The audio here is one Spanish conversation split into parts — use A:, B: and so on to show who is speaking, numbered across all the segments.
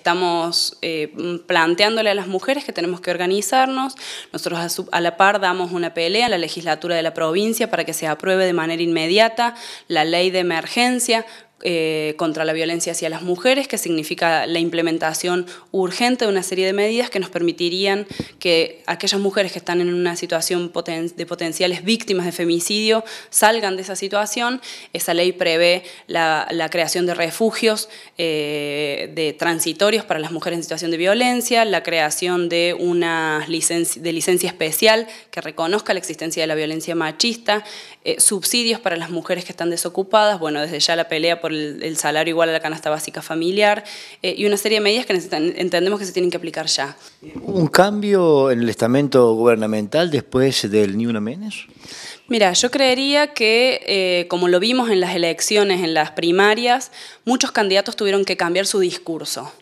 A: estamos eh, planteándole a las mujeres que tenemos que organizarnos. Nosotros a, a, la par damos una pelea a la legislatura de la provincia para que se apruebe de manera inmediata la ley de emergencia eh, contra la violencia hacia las mujeres, que significa la implementación urgente de una serie de medidas que nos permitirían que aquellas mujeres que están en una situación de potenciales víctimas de femicidio salgan de esa situación. Esa ley prevé la, creación de refugios eh, de transitorios para las mujeres en situación de violencia, la creación de una licencia especial que reconozca la existencia de la violencia machista, eh, subsidios para las mujeres que están desocupadas, bueno, desde ya la pelea por el, salario igual a la canasta básica familiar eh, y una serie de medidas que entendemos que se tienen que aplicar ya. un cambio en el estamento gubernamental después del Ni Una Menos? Mira, yo creería que, eh, como lo vimos en las elecciones, en las primarias, muchos candidatos tuvieron que cambiar su discurso.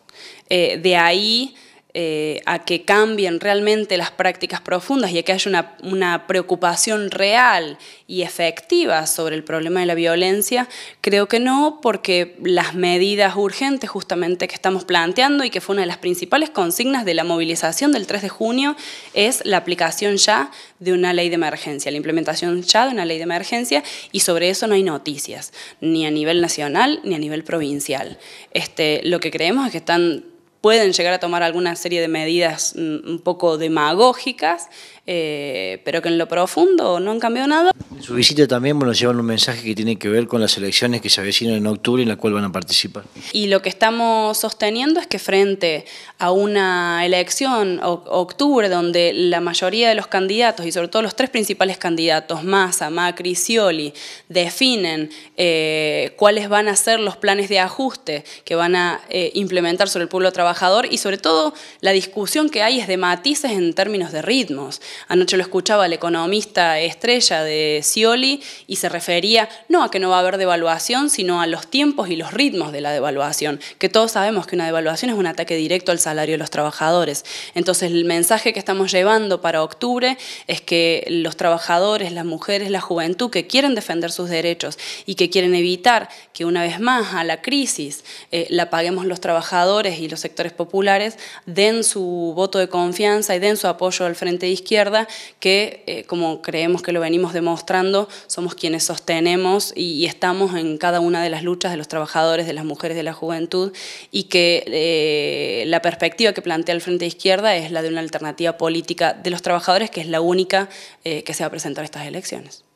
A: de ahí eh, a que cambien realmente las prácticas profundas y a que haya una, preocupación real y efectiva sobre el problema de la violencia? Creo que no, porque las medidas urgentes justamente que estamos planteando y que fue una de las principales consignas de la movilización del 3 de junio es la aplicación ya de una ley de emergencia, la implementación ya de una ley de emergencia y sobre eso no hay noticias, ni a nivel nacional ni a nivel provincial. Este, lo que creemos es que están pueden llegar a tomar alguna serie de medidas mm, un poco demagógicas eh, pero que en lo profundo no han cambiado nada. En su visita también nos llevan un mensaje que tiene que ver con las elecciones que se avecinan en octubre y en la cual van a participar. Y lo que estamos sosteniendo es que frente a una elección, octubre, donde la mayoría de los candidatos y sobre todo los tres principales candidatos, Massa, Macri, Scioli, definen eh, cuáles van a ser los planes de ajuste que van a eh, implementar sobre el pueblo trabajador y sobre todo la discusión que hay es de matices en términos de ritmos. Anoche lo escuchaba el economista estrella de Scioli y se refería no a que no va a haber devaluación, sino a los tiempos y los ritmos de la devaluación, que todos sabemos que una devaluación es un ataque directo al salario de los trabajadores. Entonces el mensaje que estamos llevando para octubre es que los trabajadores, las mujeres, la juventud que quieren defender sus derechos y que quieren evitar que una vez más a la crisis eh, la paguemos los trabajadores y los sectores populares, den su voto de confianza y den su apoyo al frente de izquierda que eh, como creemos que lo venimos demostrando, somos quienes sostenemos y, estamos en cada una de las luchas de los trabajadores, de las mujeres, de la juventud, y que eh, la perspectiva que plantea el Frente Izquierda es la de una alternativa política de los trabajadores, que es la única eh, que se va a presentar estas elecciones.